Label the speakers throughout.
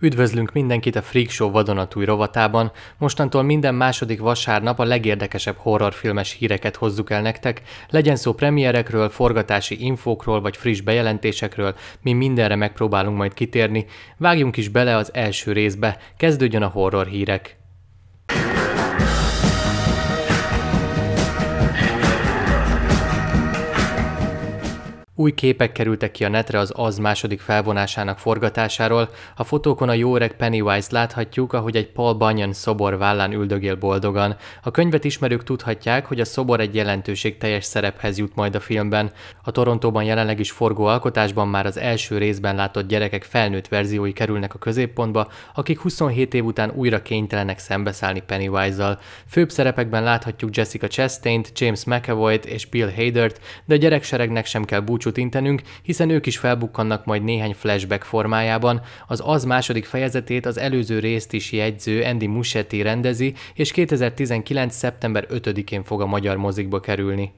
Speaker 1: Üdvözlünk mindenkit a Freak Show vadonatúj rovatában, mostantól minden második vasárnap a legérdekesebb horrorfilmes híreket hozzuk el nektek, legyen szó premierekről, forgatási infókról vagy friss bejelentésekről, mi mindenre megpróbálunk majd kitérni. Vágjunk is bele az első részbe, kezdődjön a horror hírek. Új képek kerültek ki a netre az az második felvonásának forgatásáról, a fotókon a öreg Pennywise-t láthatjuk, ahogy egy Paul Bunyan szobor vállán üldögél boldogan. A könyvet ismerők tudhatják, hogy a szobor egy jelentőség teljes szerephez jut majd a filmben. A Torontóban jelenleg is forgó alkotásban már az első részben látott gyerekek felnőtt verziói kerülnek a középpontba, akik 27 év után újra kénytelenek szembeszállni Pennywise-zal. Főbb szerepekben láthatjuk Jessica Chastain-t, James McAvoy-t és Bill Hader-t, de a gyerekseregnek sem kell búcsú búcsút intenünk, hiszen ők is felbukkannak majd néhány flashback formájában. Az az második fejezetét az előző részt is jegyző Andy Musetti rendezi, és 2019. szeptember 5-én fog a magyar mozikba kerülni.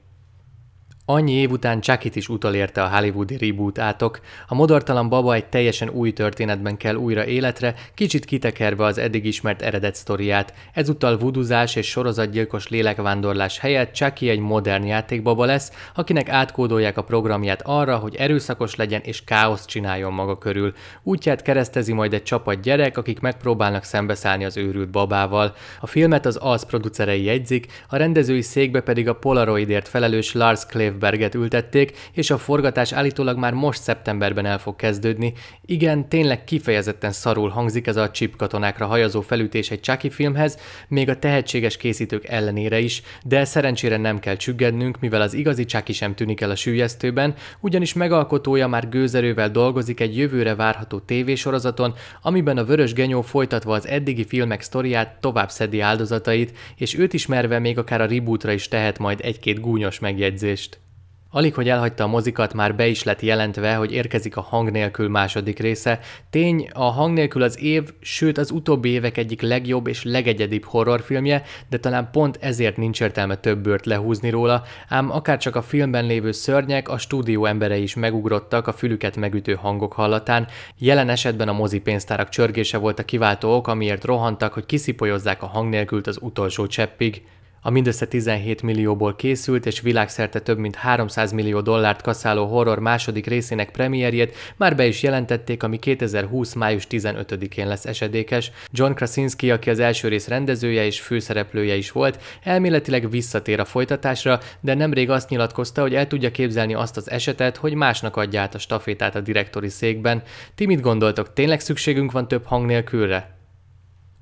Speaker 1: Annyi év után Chuckit is utolérte a hollywoodi reboot átok, a modortalan baba egy teljesen új történetben kell újra életre, kicsit kitekerve az eddig ismert eredet sztoriát. Ezúttal vuduzás és sorozatgyilkos lélekvándorlás helyett Chucky egy modern játékbaba lesz, akinek átkódolják a programját arra, hogy erőszakos legyen és káoszt csináljon maga körül. Útját keresztezi majd egy csapat gyerek, akik megpróbálnak szembeszállni az őrült babával. A filmet az az producerei jegyzik, a rendezői székbe pedig a Polaroidért felelős Lars Clave Sjöberget ültették, és a forgatás állítólag már most szeptemberben el fog kezdődni. Igen, tényleg kifejezetten szarul hangzik ez a chip katonákra hajazó felütés egy Chucky filmhez, még a tehetséges készítők ellenére is, de szerencsére nem kell csüggednünk, mivel az igazi Chucky sem tűnik el a sűjesztőben, ugyanis megalkotója már gőzerővel dolgozik egy jövőre várható tévésorozaton, amiben a Vörös Genyó folytatva az eddigi filmek sztoriát tovább szedi áldozatait, és őt ismerve még akár a rebootra is tehet majd egy-két gúnyos megjegyzést. Alig, hogy elhagyta a mozikat, már be is lett jelentve, hogy érkezik a hang nélkül második része. Tény, a hang nélkül az év, sőt az utóbbi évek egyik legjobb és legegyedibb horrorfilmje, de talán pont ezért nincs értelme több bőrt lehúzni róla, ám akár csak a filmben lévő szörnyek, a stúdió emberei is megugrottak a fülüket megütő hangok hallatán. Jelen esetben a mozi pénztárak csörgése volt a kiváltó ok, amiért rohantak, hogy kiszipolyozzák a hang nélkült az utolsó cseppig. A mindössze 17 millióból készült és világszerte több mint 300 millió dollárt kaszáló horror második részének premierjét már be is jelentették, ami 2020. május 15-én lesz esedékes. John Krasinski, aki az első rész rendezője és főszereplője is volt, elméletileg visszatér a folytatásra, de nemrég azt nyilatkozta, hogy el tudja képzelni azt az esetet, hogy másnak adja át a stafétát a direktori székben. Ti mit gondoltok, tényleg szükségünk van több hang nélkülre?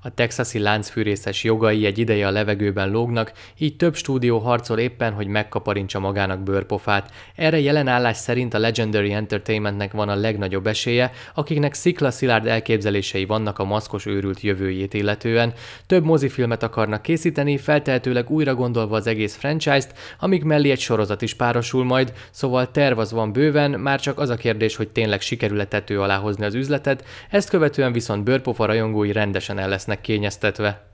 Speaker 1: A texasi láncfűrészes jogai egy ideje a levegőben lógnak, így több stúdió harcol éppen, hogy megkaparintsa magának bőrpofát. Erre jelen állás szerint a Legendary Entertainmentnek van a legnagyobb esélye, akiknek Szilárd elképzelései vannak a maszkos őrült jövőjét illetően. Több mozifilmet akarnak készíteni, feltehetőleg újra gondolva az egész franchise-t, amíg mellé egy sorozat is párosul majd, szóval terv az van bőven, már csak az a kérdés, hogy tényleg sikerül-e tető alá hozni az üzletet, ezt követően viszont bőrpofa rajongói rendesen el lesznek kényeztetve.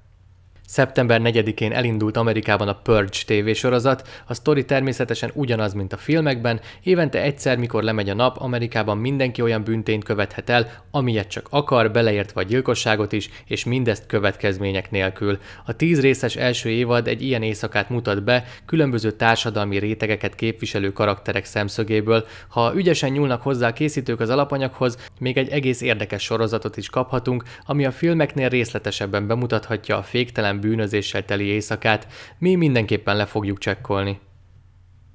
Speaker 1: Szeptember 4-én elindult Amerikában a Purge TV sorozat. a sztori természetesen ugyanaz, mint a filmekben, évente egyszer, mikor lemegy a nap, Amerikában mindenki olyan büntényt követhet el, amilyet csak akar, beleértve a gyilkosságot is, és mindezt következmények nélkül. A tíz részes első évad egy ilyen éjszakát mutat be, különböző társadalmi rétegeket képviselő karakterek szemszögéből. Ha ügyesen nyúlnak hozzá a készítők az alapanyaghoz, még egy egész érdekes sorozatot is kaphatunk, ami a filmeknél részletesebben bemutathatja a féktelen bűnözéssel teli éjszakát mi mindenképpen le fogjuk csekkolni.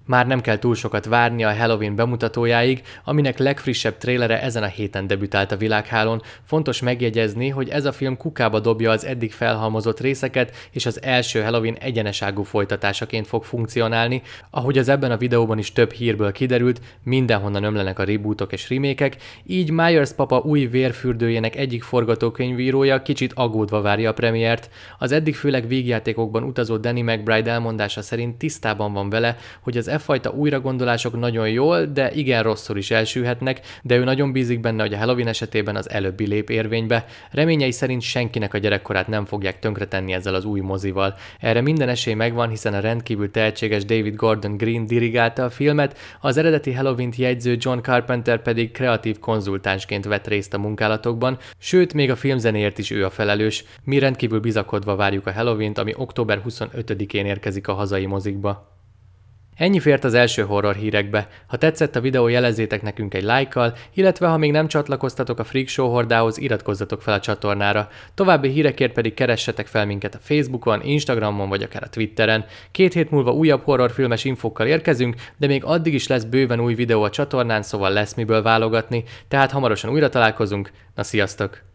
Speaker 1: Már nem kell túl sokat várni a Halloween bemutatójáig, aminek legfrissebb trélere ezen a héten debütált a világhálón. Fontos megjegyezni, hogy ez a film kukába dobja az eddig felhalmozott részeket, és az első Halloween egyeneságú folytatásaként fog funkcionálni. Ahogy az ebben a videóban is több hírből kiderült, mindenhonnan ömlenek a rebootok és remékek, így Myers papa új vérfürdőjének egyik forgatókönyvírója kicsit aggódva várja a premiért. Az eddig főleg végjátékokban utazó Danny McBride elmondása szerint tisztában van vele, hogy az fajta újragondolások nagyon jól, de igen rosszul is elsülhetnek, de ő nagyon bízik benne, hogy a Halloween esetében az előbbi lép érvénybe. Reményei szerint senkinek a gyerekkorát nem fogják tönkretenni ezzel az új mozival. Erre minden esély megvan, hiszen a rendkívül tehetséges David Gordon Green dirigálta a filmet, az eredeti Halloween-t jegyző John Carpenter pedig kreatív konzultánsként vett részt a munkálatokban, sőt, még a filmzenéért is ő a felelős. Mi rendkívül bizakodva várjuk a Halloween-t, ami október 25-én érkezik a hazai mozikba. Ennyi fért az első horror hírekbe. Ha tetszett a videó, jelezzétek nekünk egy lájkkal, illetve ha még nem csatlakoztatok a Freak Show hordához, iratkozzatok fel a csatornára. További hírekért pedig keressetek fel minket a Facebookon, Instagramon vagy akár a Twitteren. Két hét múlva újabb horrorfilmes infokkal érkezünk, de még addig is lesz bőven új videó a csatornán, szóval lesz miből válogatni, tehát hamarosan újra találkozunk. Na sziasztok!